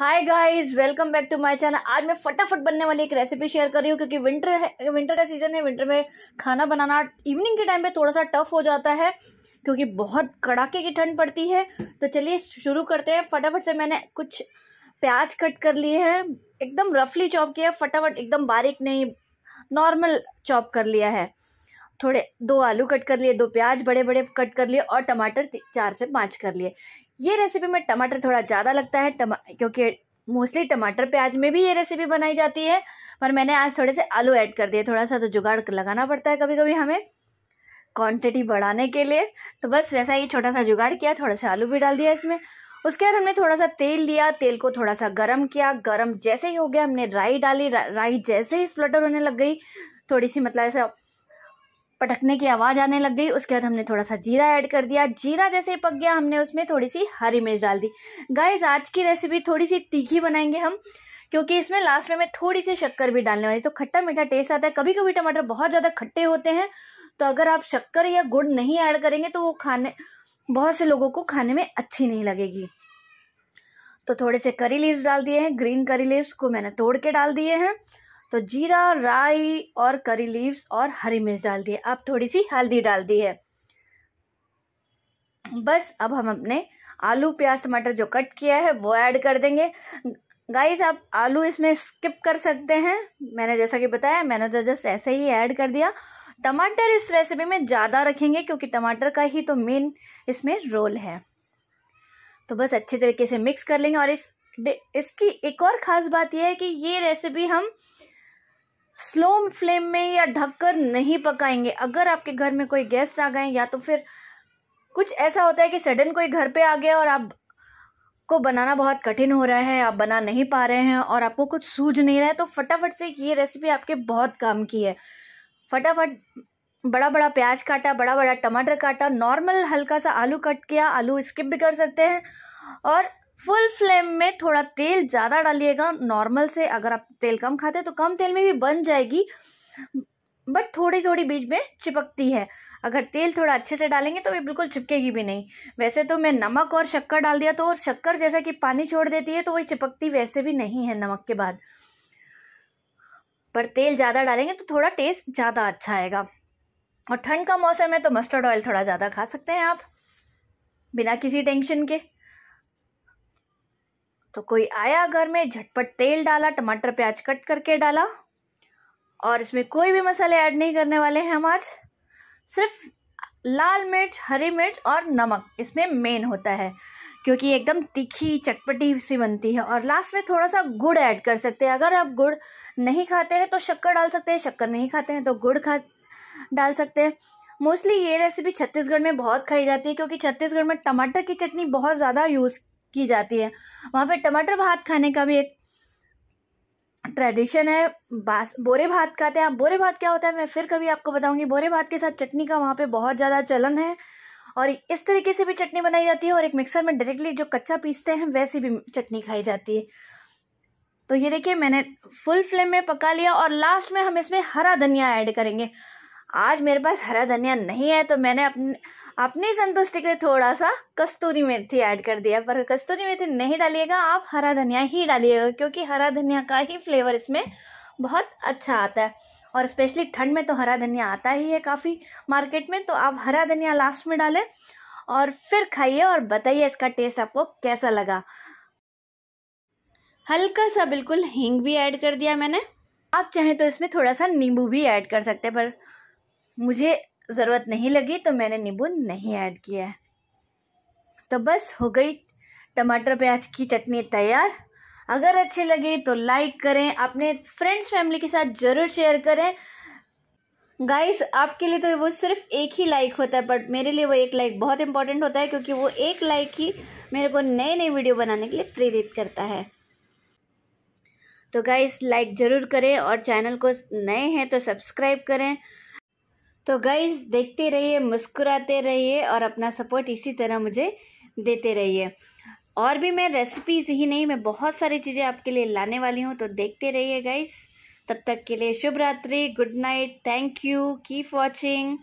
hi guys welcome back to my channel आज मैं फटाफट बनने वाली एक रेसिपी शेयर कर रही हूँ क्योंकि विंटर है विंटर का सीज़न है विंटर में खाना बनाना इवनिंग के टाइम पे थोड़ा सा टफ हो जाता है क्योंकि बहुत कड़ाके की ठंड पड़ती है तो चलिए शुरू करते हैं फटाफट से मैंने कुछ प्याज कट कर लिए हैं एकदम रफली चॉप किया फटाफट एकदम बारीक नहीं नॉर्मल चॉप कर लिया है थोड़े दो आलू कट कर लिए दो प्याज बड़े बड़े कट कर लिए और टमाटर चार से पाँच कर लिए ये रेसिपी में टमाटर थोड़ा ज़्यादा लगता है टमा क्योंकि मोस्टली टमाटर प्याज में भी ये रेसिपी बनाई जाती है पर मैंने आज थोड़े से आलू ऐड कर दिए थोड़ा सा तो जुगाड़ लगाना पड़ता है कभी कभी हमें क्वांटिटी बढ़ाने के लिए तो बस वैसा ही छोटा सा जुगाड़ किया थोड़ा सा आलू भी डाल दिया इसमें उसके बाद हमने थोड़ा सा तेल लिया तेल को थोड़ा सा गरम किया गरम जैसे ही हो गया हमने राई डाली रा, राई जैसे ही स्प्लटर होने लग गई थोड़ी सी मतलब ऐसा पटकने की आवाज़ आने लग गई उसके बाद हमने थोड़ा सा जीरा ऐड कर दिया जीरा जैसे ही पक गया हमने उसमें थोड़ी सी हरी मिर्च डाल दी गाइज आज की रेसिपी थोड़ी सी तीखी बनाएंगे हम क्योंकि इसमें लास्ट में मैं थोड़ी सी शक्कर भी डालने वाली तो खट्टा मीठा टेस्ट आता है कभी कभी टमाटर बहुत ज़्यादा खट्टे होते हैं तो अगर आप शक्कर या गुड़ नहीं ऐड करेंगे तो वो खाने बहुत से लोगों को खाने में अच्छी नहीं लगेगी तो थोड़े से करी लीव्स डाल दिए हैं ग्रीन करी लीव्स को मैंने तोड़ के डाल दिए हैं तो जीरा राई और करी लीव्स और हरी मिर्च डाल दी है अब थोड़ी सी हल्दी डाल दी है बस अब हम अपने आलू प्याज टमाटर जो कट किया है वो ऐड कर देंगे गाइस आप आलू इसमें स्किप कर सकते हैं मैंने जैसा कि बताया मैंने तो जस्ट ऐसे ही ऐड कर दिया टमाटर इस रेसिपी में ज़्यादा रखेंगे क्योंकि टमाटर का ही तो मेन इसमें रोल है तो बस अच्छे तरीके से मिक्स कर लेंगे और इस इसकी एक और ख़ास बात यह है कि ये रेसिपी हम स्लो फ्लेम में या ढककर नहीं पकाएंगे अगर आपके घर में कोई गेस्ट आ गए या तो फिर कुछ ऐसा होता है कि सडन कोई घर पे आ गया और आप को बनाना बहुत कठिन हो रहा है आप बना नहीं पा रहे हैं और आपको कुछ सूझ नहीं रहा है तो फटाफट से ये रेसिपी आपके बहुत काम की है फटाफट बड़ा बड़ा प्याज काटा बड़ा बड़ा टमाटर काटा नॉर्मल हल्का सा आलू कट किया आलू स्किप भी कर सकते हैं और फुल फ्लेम में थोड़ा तेल ज़्यादा डालिएगा नॉर्मल से अगर आप तेल कम खाते हैं तो कम तेल में भी बन जाएगी बट थोड़ी थोड़ी बीच में चिपकती है अगर तेल थोड़ा अच्छे से डालेंगे तो ये बिल्कुल चिपकेगी भी नहीं वैसे तो मैं नमक और शक्कर डाल दिया तो और शक्कर जैसा कि पानी छोड़ देती है तो वही चिपकती वैसे भी नहीं है नमक के बाद पर तेल ज़्यादा डालेंगे तो थोड़ा टेस्ट ज़्यादा अच्छा आएगा और ठंड का मौसम है तो मस्टर्ड ऑयल थोड़ा ज़्यादा खा सकते हैं आप बिना किसी टेंशन के तो कोई आया घर में झटपट तेल डाला टमाटर प्याज कट करके डाला और इसमें कोई भी मसाले ऐड नहीं करने वाले हैं हम आज सिर्फ लाल मिर्च हरी मिर्च और नमक इसमें मेन होता है क्योंकि एकदम तीखी चटपटी सी बनती है और लास्ट में थोड़ा सा गुड़ ऐड कर सकते हैं अगर आप गुड़ नहीं खाते हैं तो शक्कर डाल सकते हैं शक्कर नहीं खाते हैं तो गुड़ खा डाल सकते हैं मोस्टली ये रेसिपी छत्तीसगढ़ में बहुत खाई जाती है क्योंकि छत्तीसगढ़ में टमाटर की चटनी बहुत ज़्यादा यूज़ की जाती है वहाँ पे टमाटर भात खाने का भी एक ट्रेडिशन है बास बोरे भात खाते हैं आप बोरे भात क्या होता है मैं फिर कभी आपको बताऊंगी बोरे भात के साथ चटनी का वहाँ पे बहुत ज़्यादा चलन है और इस तरीके से भी चटनी बनाई जाती है और एक मिक्सर में डायरेक्टली जो कच्चा पीसते हैं वैसी भी चटनी खाई जाती है तो ये देखिए मैंने फुल फ्लेम में पका लिया और लास्ट में हम इसमें हरा धनिया ऐड करेंगे आज मेरे पास हरा धनिया नहीं है तो मैंने अपने अपनी संतुष्टि के लिए थोड़ा सा कस्तूरी मेथी ऐड कर दिया पर कस्तूरी मेथी नहीं डालिएगा आप हरा धनिया ही डालिएगा क्योंकि हरा धनिया का ही फ्लेवर इसमें बहुत अच्छा आता है और स्पेशली ठंड में तो हरा धनिया आता ही है काफ़ी मार्केट में तो आप हरा धनिया लास्ट में डालें और फिर खाइए और बताइए इसका टेस्ट आपको कैसा लगा हल्का सा बिल्कुल हींग भी ऐड कर दिया मैंने आप चाहें तो इसमें थोड़ा सा नींबू भी ऐड कर सकते हैं पर मुझे ज़रूरत नहीं लगी तो मैंने नींबू नहीं ऐड किया है तो बस हो गई टमाटर प्याज की चटनी तैयार अगर अच्छी लगे तो लाइक करें अपने फ्रेंड्स फैमिली के साथ ज़रूर शेयर करें गाइस आपके लिए तो वो सिर्फ एक ही लाइक होता है बट मेरे लिए वो एक लाइक बहुत इंपॉर्टेंट होता है क्योंकि वो एक लाइक ही मेरे को नए नए वीडियो बनाने के लिए प्रेरित करता है तो गाइस लाइक ज़रूर करें और चैनल को नए हैं तो सब्सक्राइब करें तो गाइज देखते रहिए मुस्कुराते रहिए और अपना सपोर्ट इसी तरह मुझे देते रहिए और भी मैं रेसिपीज़ ही नहीं मैं बहुत सारी चीज़ें आपके लिए लाने वाली हूँ तो देखते रहिए गाइज़ तब तक के लिए शुभ रात्रि good night thank you keep watching